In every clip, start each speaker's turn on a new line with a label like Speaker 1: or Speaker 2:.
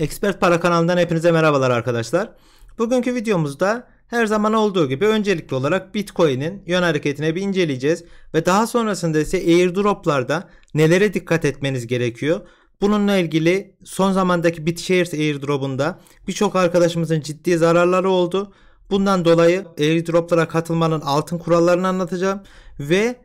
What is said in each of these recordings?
Speaker 1: Expert Para kanalından hepinize merhabalar arkadaşlar. Bugünkü videomuzda her zaman olduğu gibi öncelikli olarak Bitcoin'in yön hareketine bir inceleyeceğiz ve daha sonrasında ise airdroplarda nelere dikkat etmeniz gerekiyor? Bununla ilgili son zamandaki BitShares airdropunda birçok arkadaşımızın ciddi zararları oldu. Bundan dolayı airdroplara katılmanın altın kurallarını anlatacağım ve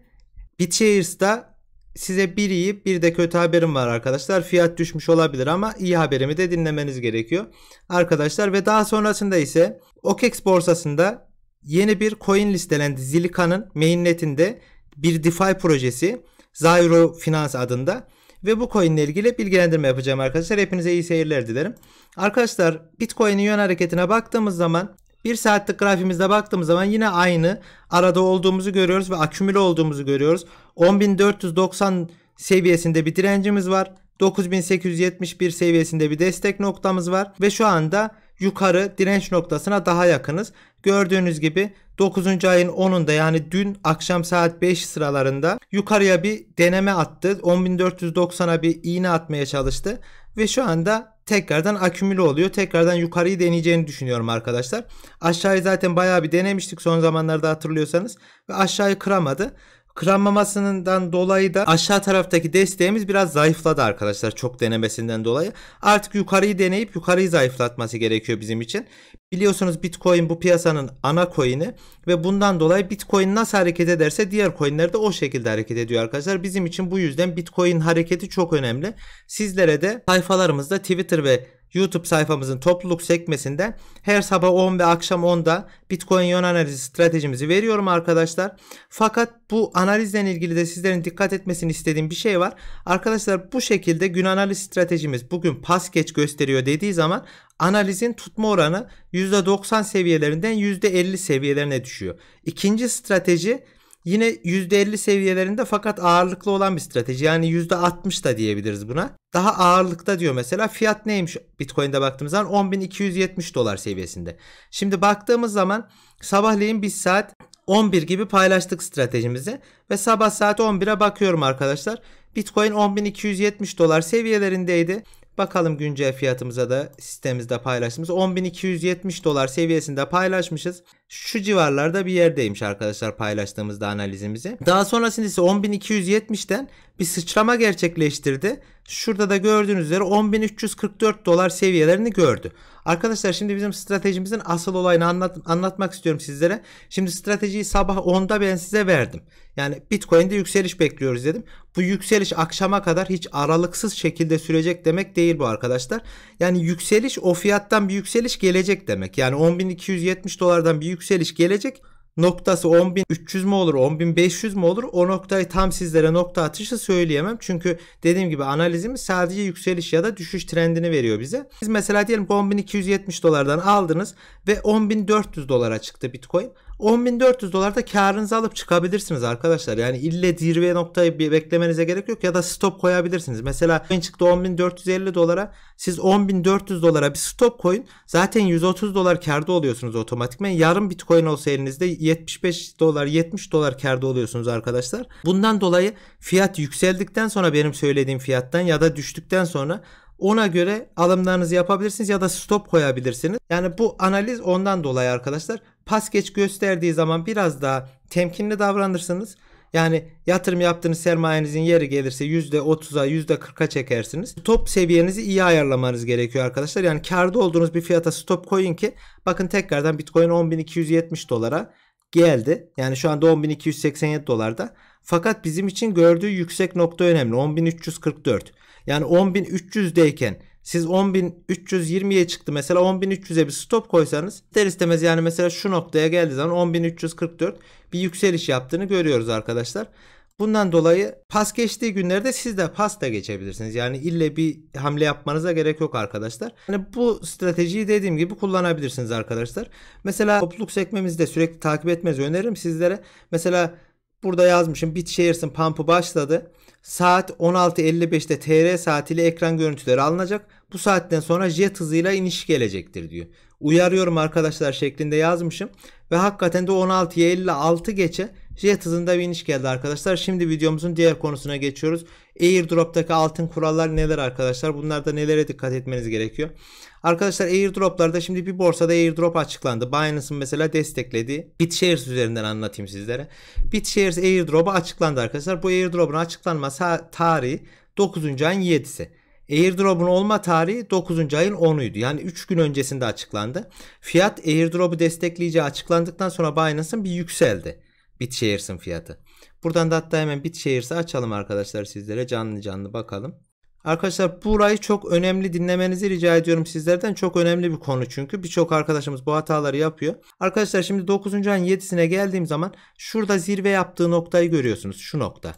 Speaker 1: BitShares'da size bir iyi bir de kötü haberim var arkadaşlar. Fiyat düşmüş olabilir ama iyi haberimi de dinlemeniz gerekiyor arkadaşlar. Ve daha sonrasında ise OKEX borsasında yeni bir coin listelendi. Zilika'nın mainnetinde bir DeFi projesi Zyro Finans adında ve bu coin ile ilgili bilgilendirme yapacağım arkadaşlar. Hepinize iyi seyirler dilerim. Arkadaşlar Bitcoin'in yön hareketine baktığımız zaman bir saatlik grafimizde baktığımız zaman yine aynı arada olduğumuzu görüyoruz ve akümüle olduğumuzu görüyoruz. 10.490 seviyesinde bir direncimiz var. 9871 seviyesinde bir destek noktamız var ve şu anda yukarı direnç noktasına daha yakınız. Gördüğünüz gibi 9. ayın 10'unda yani dün akşam saat 5 sıralarında yukarıya bir deneme attı. 10.490'a bir iğne atmaya çalıştı ve şu anda tekrardan akümüle oluyor. Tekrardan yukarıyı deneyeceğini düşünüyorum arkadaşlar. Aşağıyı zaten bayağı bir denemiştik son zamanlarda hatırlıyorsanız ve aşağıyı kıramadı. Kıranmamasından dolayı da aşağı taraftaki desteğimiz biraz zayıfladı arkadaşlar çok denemesinden dolayı. Artık yukarıyı deneyip yukarıyı zayıflatması gerekiyor bizim için. Biliyorsunuz Bitcoin bu piyasanın ana coin'i ve bundan dolayı Bitcoin nasıl hareket ederse diğer coinler de o şekilde hareket ediyor arkadaşlar. Bizim için bu yüzden Bitcoin hareketi çok önemli. Sizlere de sayfalarımızda Twitter ve YouTube sayfamızın topluluk sekmesinde her sabah 10 ve akşam 10'da Bitcoin yön analizi stratejimizi veriyorum arkadaşlar. Fakat bu analizle ilgili de sizlerin dikkat etmesini istediğim bir şey var. Arkadaşlar bu şekilde gün analiz stratejimiz bugün pas geç gösteriyor dediği zaman analizin tutma oranı %90 seviyelerinden %50 seviyelerine düşüyor. İkinci strateji Yine %50 seviyelerinde fakat ağırlıklı olan bir strateji. Yani %60 da diyebiliriz buna. Daha ağırlıkta diyor mesela fiyat neymiş Bitcoin'de baktığımız zaman 10.270 dolar seviyesinde. Şimdi baktığımız zaman sabahleyin bir saat 11 gibi paylaştık stratejimizi ve sabah saat 11'e bakıyorum arkadaşlar. Bitcoin 10.270 dolar seviyelerindeydi Bakalım güncel fiyatımıza da sistemimizde paylaştığımız 10.270 dolar seviyesinde paylaşmışız. Şu civarlarda bir yerdeymiş arkadaşlar paylaştığımızda analizimizi. Daha sonrasında ise 10.270'den bir sıçrama gerçekleştirdi. Şurada da gördüğünüz üzere 10.344 dolar seviyelerini gördü. Arkadaşlar şimdi bizim stratejimizin asıl olayını anlat, anlatmak istiyorum sizlere. Şimdi stratejiyi sabah 10'da ben size verdim. Yani Bitcoin'de yükseliş bekliyoruz dedim. Bu yükseliş akşama kadar hiç aralıksız şekilde sürecek demek değil bu arkadaşlar. Yani yükseliş o fiyattan bir yükseliş gelecek demek. Yani 10.270 dolardan bir yükseliş gelecek noktası 10.300 mi olur 10.500 mi olur o noktayı tam sizlere nokta atışı söyleyemem. Çünkü dediğim gibi analizimiz sadece yükseliş ya da düşüş trendini veriyor bize. Siz mesela diyelim 10.270 dolardan aldınız ve 10.400 dolara çıktı Bitcoin. 10.400 dolarda karınızı alıp çıkabilirsiniz arkadaşlar. Yani ille zirve noktayı bir beklemenize gerek yok ya da stop koyabilirsiniz. Mesela ben çıktı 10.450 dolara siz 10.400 dolara bir stop koyun zaten 130 dolar karda oluyorsunuz otomatikmen. Yarım bitcoin olsa elinizde 75 dolar 70 dolar karda oluyorsunuz arkadaşlar. Bundan dolayı fiyat yükseldikten sonra benim söylediğim fiyattan ya da düştükten sonra ona göre alımlarınızı yapabilirsiniz ya da stop koyabilirsiniz. Yani bu analiz ondan dolayı arkadaşlar pas geç gösterdiği zaman biraz daha temkinli davranırsınız. Yani yatırım yaptığınız sermayenizin yeri gelirse %30'a %40'a çekersiniz. Stop seviyenizi iyi ayarlamanız gerekiyor arkadaşlar. Yani karda olduğunuz bir fiyata stop koyun ki bakın tekrardan Bitcoin 10.270 dolara geldi. Yani şu anda 10.287 dolarda. Fakat bizim için gördüğü yüksek nokta önemli. 10.344. Yani 10.300'deyken siz 10.320'ye çıktı mesela 10.300'e bir stop koysanız ister istemez yani mesela şu noktaya geldiği zaman 10.344 bir yükseliş yaptığını görüyoruz arkadaşlar. Bundan dolayı pas geçtiği günlerde siz de pas da geçebilirsiniz. Yani ille bir hamle yapmanıza gerek yok arkadaşlar. Yani bu stratejiyi dediğim gibi kullanabilirsiniz arkadaşlar. Mesela topluluk sekmemizde sürekli takip etmenizi öneririm sizlere. Mesela Burada yazmışım Bitshares'in pump'ı başladı. Saat 16.55'te TR saatiyle ekran görüntüleri alınacak. Bu saatten sonra jet hızıyla iniş gelecektir diyor. Uyarıyorum arkadaşlar şeklinde yazmışım. Ve hakikaten de 16'ya 56 geçe jet hızında bir iniş geldi arkadaşlar. Şimdi videomuzun diğer konusuna geçiyoruz. Airdrop'taki altın kurallar neler arkadaşlar? Bunlarda nelere dikkat etmeniz gerekiyor? Arkadaşlar airdroplarda şimdi bir borsada airdrop açıklandı. Binance'ın mesela destekledi. BitShares üzerinden anlatayım sizlere. BitShares airdrop'u açıklandı arkadaşlar. Bu airdrop'un açıklanma tarihi 9. ayın 7'si. Airdrop'un olma tarihi 9. ayın 10'uydu. Yani 3 gün öncesinde açıklandı. Fiyat airdrop'u destekleyeceği açıklandıktan sonra Binance'ın bir yükseldi. BitShares'ın fiyatı. Buradan da hatta hemen BitShares'ı açalım arkadaşlar sizlere canlı canlı bakalım. Arkadaşlar burayı çok önemli dinlemenizi rica ediyorum sizlerden. Çok önemli bir konu çünkü. Birçok arkadaşımız bu hataları yapıyor. Arkadaşlar şimdi 9. ayın 7'sine geldiğim zaman şurada zirve yaptığı noktayı görüyorsunuz. Şu nokta.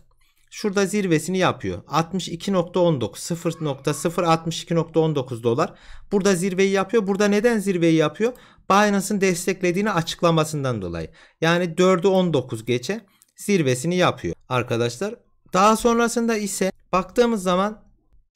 Speaker 1: Şurada zirvesini yapıyor. 62.19 0.062.19 dolar. Burada zirveyi yapıyor. Burada neden zirveyi yapıyor? Binance'ın desteklediğini açıklamasından dolayı. Yani 4'ü 19 geçe zirvesini yapıyor arkadaşlar. Daha sonrasında ise baktığımız zaman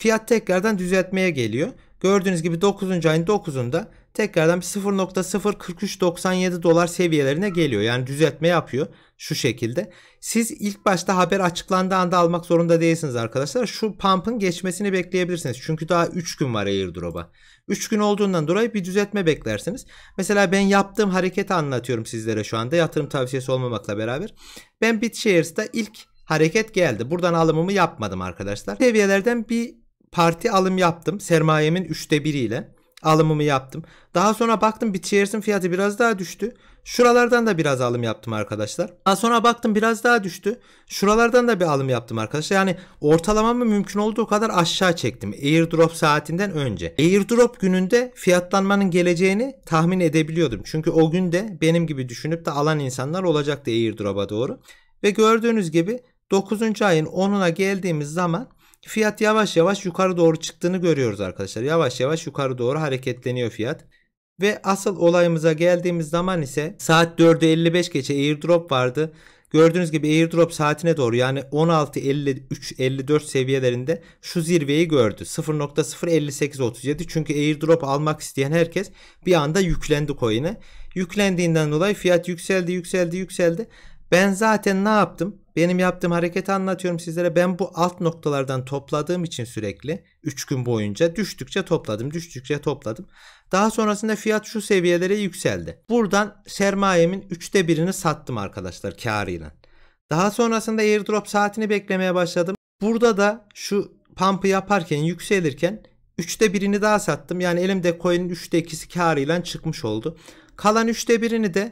Speaker 1: Fiyat tekrardan düzeltmeye geliyor. Gördüğünüz gibi 9. ayın 9'unda tekrardan 0.04397 dolar seviyelerine geliyor. Yani düzeltme yapıyor şu şekilde. Siz ilk başta haber açıklandığı anda almak zorunda değilsiniz arkadaşlar. Şu pump'ın geçmesini bekleyebilirsiniz. Çünkü daha 3 gün var airdrop'a. 3 gün olduğundan dolayı bir düzeltme beklersiniz. Mesela ben yaptığım hareketi anlatıyorum sizlere şu anda. Yatırım tavsiyesi olmamakla beraber. Ben BitShares'ta ilk hareket geldi. Buradan alımımı yapmadım arkadaşlar. Seviyelerden bir parti alım yaptım. Sermayemin üçte biriyle alımımı yaptım. Daha sonra baktım Bitcheers'in fiyatı biraz daha düştü. Şuralardan da biraz alım yaptım arkadaşlar. Daha sonra baktım biraz daha düştü. Şuralardan da bir alım yaptım arkadaşlar. Yani ortalamamı mümkün olduğu kadar aşağı çektim. Airdrop saatinden önce. Airdrop gününde fiyatlanmanın geleceğini tahmin edebiliyordum. Çünkü o günde benim gibi düşünüp de alan insanlar olacaktı airdrop'a doğru. Ve gördüğünüz gibi 9. ayın 10'una geldiğimiz zaman Fiyat yavaş yavaş yukarı doğru çıktığını görüyoruz arkadaşlar. Yavaş yavaş yukarı doğru hareketleniyor fiyat. Ve asıl olayımıza geldiğimiz zaman ise saat 4'e 55 geçe airdrop vardı. Gördüğünüz gibi airdrop saatine doğru yani 16.53-54 seviyelerinde şu zirveyi gördü. 0.05837 çünkü airdrop almak isteyen herkes bir anda yüklendi coin'e. Yüklendiğinden dolayı fiyat yükseldi yükseldi yükseldi. Ben zaten ne yaptım? Benim yaptığım hareketi anlatıyorum sizlere. Ben bu alt noktalardan topladığım için sürekli 3 gün boyunca düştükçe topladım, düştükçe topladım. Daha sonrasında fiyat şu seviyelere yükseldi. Buradan sermayemin 3'te birini sattım arkadaşlar karıyla. Daha sonrasında airdrop saatini beklemeye başladım. Burada da şu pump'ı yaparken yükselirken 3'te birini daha sattım. Yani elimde coin'in 3'te 2'si karıyla çıkmış oldu. Kalan 3'te birini de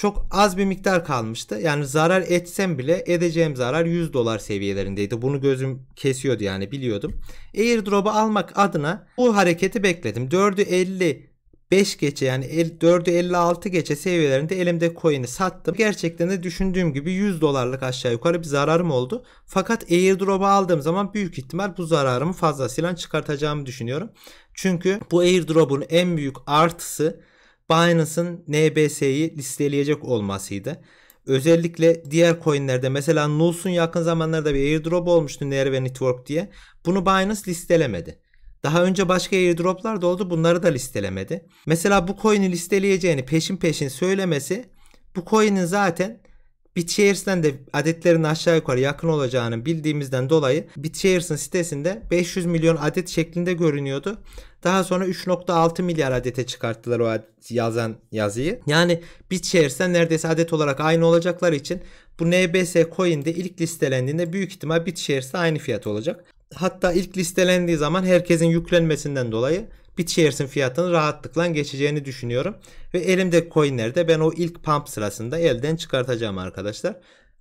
Speaker 1: çok az bir miktar kalmıştı. Yani zarar etsem bile edeceğim zarar 100 dolar seviyelerindeydi. Bunu gözüm kesiyordu yani biliyordum. Airdrop'u almak adına bu hareketi bekledim. 4'ü 50 5 geçe yani 4'ü 56 geçe seviyelerinde elimde coin'i sattım. Gerçekten de düşündüğüm gibi 100 dolarlık aşağı yukarı bir zararım oldu. Fakat airdrop'u aldığım zaman büyük ihtimal bu zararımı fazlasıyla çıkartacağımı düşünüyorum. Çünkü bu airdrop'un en büyük artısı Binance'ın NBS'yi listeleyecek olmasıydı. Özellikle diğer coinlerde mesela Nuls'un yakın zamanlarda bir airdrop olmuştu Nerve Network diye. Bunu Binance listelemedi. Daha önce başka airdroplar da oldu bunları da listelemedi. Mesela bu coin'i listeleyeceğini peşin peşin söylemesi bu coin'in zaten BitShares'ten de adetlerin aşağı yukarı yakın olacağını bildiğimizden dolayı BitShares'ın sitesinde 500 milyon adet şeklinde görünüyordu. Daha sonra 3.6 milyar adete çıkarttılar o yazan yazıyı. Yani BitShares'ten neredeyse adet olarak aynı olacaklar için bu NBS coin'de ilk listelendiğinde büyük ihtimal BitShares'te aynı fiyat olacak. Hatta ilk listelendiği zaman herkesin yüklenmesinden dolayı Bitshaires'in fiyatını rahatlıkla geçeceğini düşünüyorum. Ve elimde coinleri de ben o ilk pump sırasında elden çıkartacağım arkadaşlar.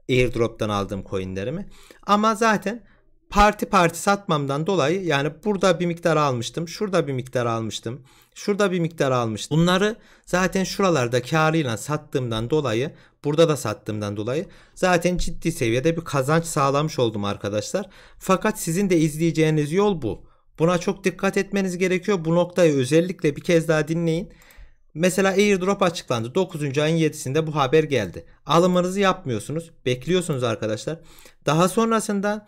Speaker 1: Airdrop'tan aldığım coinlerimi. Ama zaten parti parti satmamdan dolayı yani burada bir miktar almıştım, şurada bir miktar almıştım, şurada bir miktar almıştım. Bunları zaten şuralarda karıyla sattığımdan dolayı, burada da sattığımdan dolayı zaten ciddi seviyede bir kazanç sağlamış oldum arkadaşlar. Fakat sizin de izleyeceğiniz yol bu. Buna çok dikkat etmeniz gerekiyor. Bu noktayı özellikle bir kez daha dinleyin. Mesela airdrop açıklandı. 9. ayın 7'sinde bu haber geldi. Alımınızı yapmıyorsunuz. Bekliyorsunuz arkadaşlar. Daha sonrasında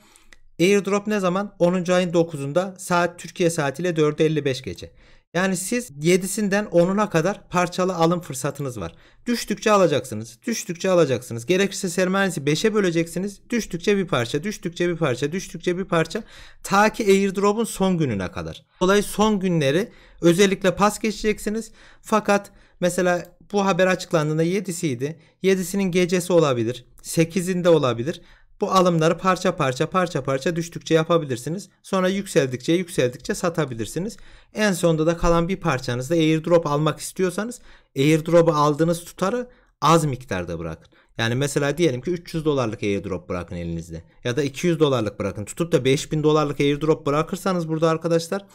Speaker 1: airdrop ne zaman? 10. ayın 9'unda saat Türkiye saatiyle 4.55 gece. Yani siz 7'sinden 10'una kadar parçalı alım fırsatınız var. Düştükçe alacaksınız. Düştükçe alacaksınız. Gerekirse sermayenizi 5'e böleceksiniz. Düştükçe bir parça, düştükçe bir parça, düştükçe bir parça. Ta ki airdrop'un son gününe kadar. Olay son günleri özellikle pas geçeceksiniz. Fakat mesela bu haber açıklandığında 7'siydi. 7'sinin gecesi olabilir. 8'inde olabilir. Bu alımları parça parça parça parça düştükçe yapabilirsiniz. Sonra yükseldikçe yükseldikçe satabilirsiniz. En sonda da kalan bir parçanızda airdrop almak istiyorsanız airdrop'u aldığınız tutarı az miktarda bırakın. Yani mesela diyelim ki 300 dolarlık airdrop bırakın elinizde. Ya da 200 dolarlık bırakın. Tutup da 5000 dolarlık airdrop bırakırsanız burada arkadaşlar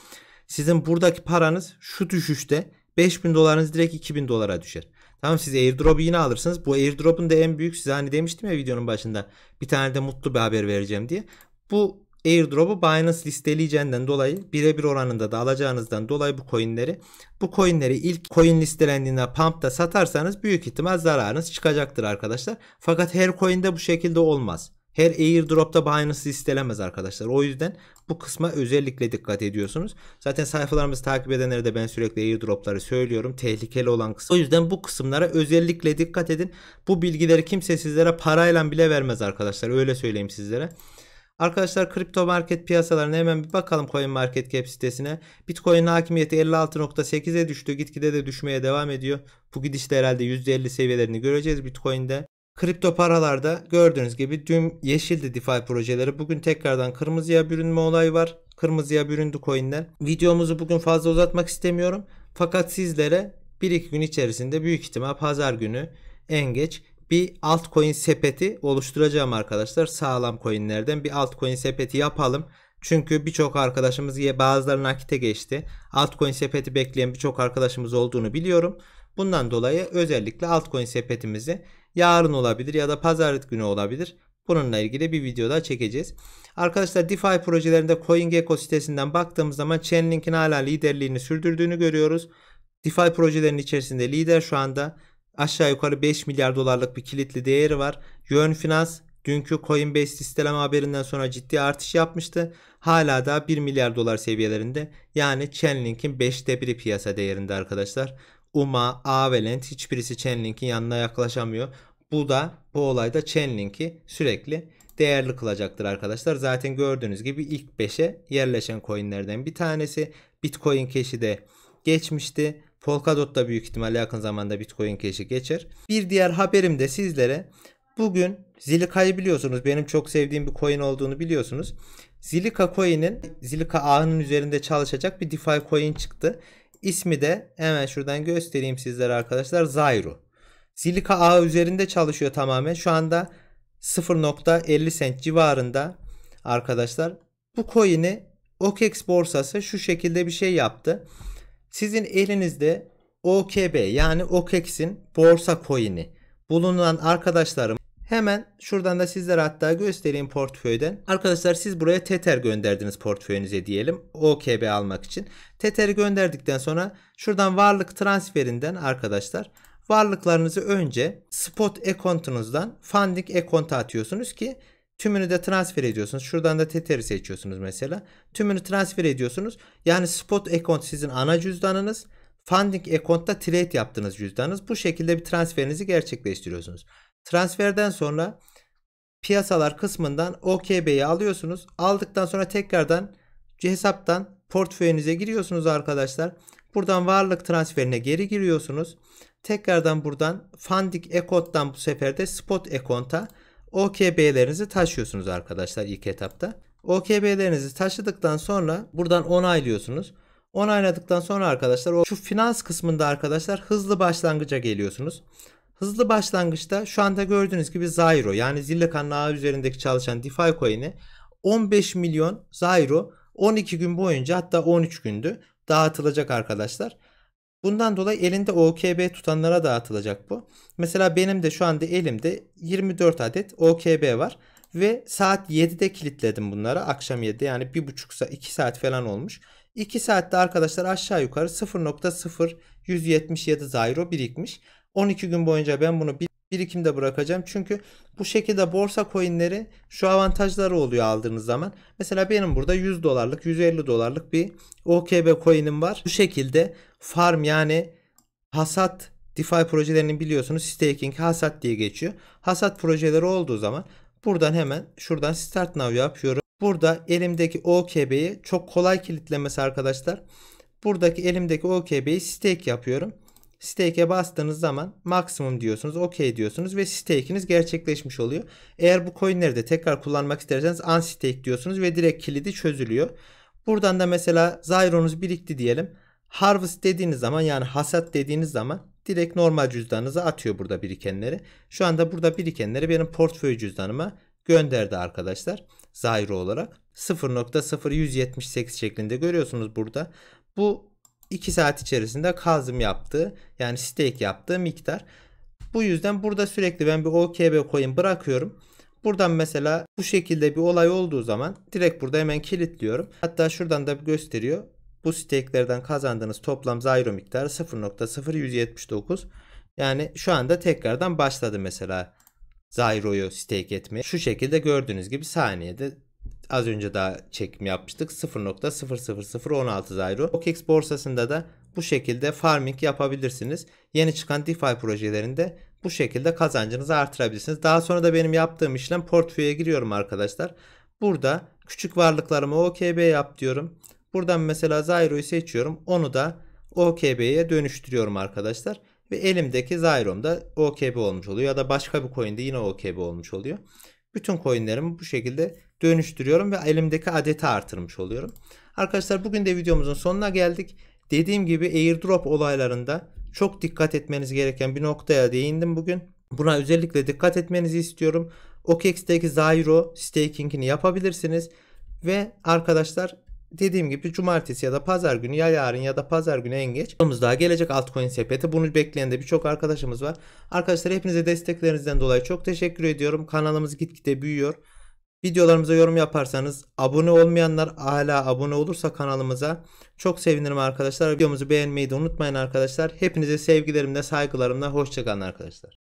Speaker 1: sizin buradaki paranız şu düşüşte 5000 dolarınız direkt 2000 dolara düşer. Tamam siz airdrop'u yine alırsınız. Bu airdrop'un da en büyük size hani demiştim ya videonun başında. Bir tane de mutlu bir haber vereceğim diye. Bu airdrop'u Binance listeleyeceğinden dolayı birebir oranında da alacağınızdan dolayı bu coinleri bu coinleri ilk coin listelendiğinde pump'ta satarsanız büyük ihtimal zararınız çıkacaktır arkadaşlar. Fakat her coin'de bu şekilde olmaz. Her airdrop'ta Binance listelemez arkadaşlar. O yüzden bu kısma özellikle dikkat ediyorsunuz. Zaten sayfalarımızı takip edenlere de ben sürekli airdropları söylüyorum. Tehlikeli olan kısım. O yüzden bu kısımlara özellikle dikkat edin. Bu bilgileri kimse sizlere parayla bile vermez arkadaşlar. Öyle söyleyeyim sizlere. Arkadaşlar kripto market piyasalarına hemen bir bakalım Coin sitesine. Bitcoin hakimiyeti 56.8'e düştü. Gitgide de düşmeye devam ediyor. Bu gidişte herhalde %50 seviyelerini göreceğiz Bitcoin'de. Kripto paralarda gördüğünüz gibi dün yeşildi DeFi projeleri. Bugün tekrardan kırmızıya bürünme olayı var. Kırmızıya büründü coinler. Videomuzu bugün fazla uzatmak istemiyorum. Fakat sizlere 1-2 gün içerisinde büyük ihtimal pazar günü en geç bir altcoin sepeti oluşturacağım arkadaşlar. Sağlam coinlerden bir altcoin sepeti yapalım. Çünkü birçok arkadaşımız bazıları nakite geçti. Altcoin sepeti bekleyen birçok arkadaşımız olduğunu biliyorum. Bundan dolayı özellikle altcoin sepetimizi yarın olabilir ya da pazar günü olabilir. Bununla ilgili bir video daha çekeceğiz. Arkadaşlar DeFi projelerinde CoinGecko sitesinden baktığımız zaman Chainlink'in hala liderliğini sürdürdüğünü görüyoruz. DeFi projelerinin içerisinde lider şu anda. Aşağı yukarı 5 milyar dolarlık bir kilitli değeri var. Yön Finans dünkü Coinbase listeleme haberinden sonra ciddi artış yapmıştı. Hala da 1 milyar dolar seviyelerinde. Yani Chainlink'in 5'te 1'i piyasa değerinde arkadaşlar. Uma, Avalent hiçbirisi Chainlink'in yanına yaklaşamıyor. Bu da bu olayda Chainlink'i sürekli değerli kılacaktır arkadaşlar. Zaten gördüğünüz gibi ilk 5'e yerleşen coinlerden bir tanesi. Bitcoin Cash'i de geçmişti. Polkadot da büyük ihtimalle yakın zamanda Bitcoin Cash'i geçer. Bir diğer haberim de sizlere bugün Zilika'yı biliyorsunuz. Benim çok sevdiğim bir coin olduğunu biliyorsunuz. Zilika coin'in Zilika ağının üzerinde çalışacak bir DeFi coin çıktı. İsmi de hemen şuradan göstereyim sizlere arkadaşlar. Zayru. Silika ağ üzerinde çalışıyor tamamen. Şu anda 0.50 cent civarında arkadaşlar. Bu coin'i OKEX borsası şu şekilde bir şey yaptı. Sizin elinizde OKB yani OKEX'in borsa coin'i bulunan arkadaşlarım Hemen şuradan da sizlere hatta göstereyim portföyden. Arkadaşlar siz buraya Tether gönderdiniz portföyünüze diyelim. OKB almak için. Tether'i gönderdikten sonra şuradan varlık transferinden arkadaşlar varlıklarınızı önce spot accountunuzdan funding account'a atıyorsunuz ki tümünü de transfer ediyorsunuz. Şuradan da Tether'i seçiyorsunuz mesela. Tümünü transfer ediyorsunuz. Yani spot account sizin ana cüzdanınız. Funding account'ta trade yaptığınız cüzdanınız. Bu şekilde bir transferinizi gerçekleştiriyorsunuz. Transferden sonra piyasalar kısmından OKB'yi alıyorsunuz. Aldıktan sonra tekrardan hesaptan portföyünüze giriyorsunuz arkadaşlar. Buradan varlık transferine geri giriyorsunuz. Tekrardan buradan Fundic Ekot'tan bu sefer de Spot Ekont'a OKB'lerinizi taşıyorsunuz arkadaşlar ilk etapta. OKB'lerinizi taşıdıktan sonra buradan onaylıyorsunuz. Onayladıktan sonra arkadaşlar o şu finans kısmında arkadaşlar hızlı başlangıca geliyorsunuz. Hızlı başlangıçta şu anda gördüğünüz gibi zairo yani Zillikan'ın ağı üzerindeki çalışan DeFi coin'i 15 milyon zairo 12 gün boyunca hatta 13 gündü dağıtılacak arkadaşlar. Bundan dolayı elinde OKB tutanlara dağıtılacak bu. Mesela benim de şu anda elimde 24 adet OKB var. Ve saat 7'de kilitledim bunları. Akşam 7 yani 1,5 2 saat falan olmuş. 2 saatte arkadaşlar aşağı yukarı 0.0177 zairo birikmiş. 12 gün boyunca ben bunu birikimde bırakacağım. Çünkü bu şekilde borsa coinleri şu avantajları oluyor aldığınız zaman. Mesela benim burada 100 dolarlık 150 dolarlık bir OKB coin'im var. Bu şekilde farm yani hasat DeFi projelerini biliyorsunuz staking hasat diye geçiyor. Hasat projeleri olduğu zaman buradan hemen şuradan start now yapıyorum. Burada elimdeki OKB'yi çok kolay kilitlemesi arkadaşlar. Buradaki elimdeki OKB'yi stake yapıyorum. Stake'e bastığınız zaman maksimum diyorsunuz, okey diyorsunuz ve stake'iniz gerçekleşmiş oluyor. Eğer bu coinleri de tekrar kullanmak isterseniz unstake diyorsunuz ve direkt kilidi çözülüyor. Buradan da mesela Zyron'uz birikti diyelim. Harvest dediğiniz zaman yani hasat dediğiniz zaman direkt normal cüzdanınıza atıyor burada birikenleri. Şu anda burada birikenleri benim portföy cüzdanıma gönderdi arkadaşlar. Zyro olarak 0.0178 şeklinde görüyorsunuz burada. Bu 2 saat içerisinde kazım yaptı, yani stake yaptığı miktar. Bu yüzden burada sürekli ben bir OKB coin bırakıyorum. Buradan mesela bu şekilde bir olay olduğu zaman direkt burada hemen kilitliyorum. Hatta şuradan da gösteriyor. Bu stake'lerden kazandığınız toplam zairo miktarı 0.0179. Yani şu anda tekrardan başladı mesela Zairo'yu stake etmeye. Şu şekilde gördüğünüz gibi saniyede az önce daha çekim yapmıştık 0.00016 Zairo. OKX borsasında da bu şekilde farming yapabilirsiniz. Yeni çıkan DeFi projelerinde bu şekilde kazancınızı artırabilirsiniz. Daha sonra da benim yaptığım işlem portföye giriyorum arkadaşlar. Burada küçük varlıklarımı OKB yap diyorum. Buradan mesela Zairo'yu seçiyorum. Onu da OKB'ye dönüştürüyorum arkadaşlar. Ve elimdeki Zairo'm da OKB olmuş oluyor. Ya da başka bir de yine OKB olmuş oluyor. Bütün coinlerimi bu şekilde dönüştürüyorum ve elimdeki adeti artırmış oluyorum. Arkadaşlar bugün de videomuzun sonuna geldik. Dediğim gibi airdrop olaylarında çok dikkat etmeniz gereken bir noktaya değindim bugün. Buna özellikle dikkat etmenizi istiyorum. OKEX'teki Zyro staking'ini yapabilirsiniz. Ve arkadaşlar dediğim gibi cumartesi ya da pazar günü ya yarın ya da pazar günü en geç. Videomuz daha gelecek altcoin sepeti. Bunu bekleyen de birçok arkadaşımız var. Arkadaşlar hepinize desteklerinizden dolayı çok teşekkür ediyorum. Kanalımız gitgide büyüyor. Videolarımıza yorum yaparsanız, abone olmayanlar hala abone olursa kanalımıza çok sevinirim arkadaşlar. Videomuzu beğenmeyi de unutmayın arkadaşlar. Hepinize sevgilerimle, saygılarımla hoşçakalın arkadaşlar.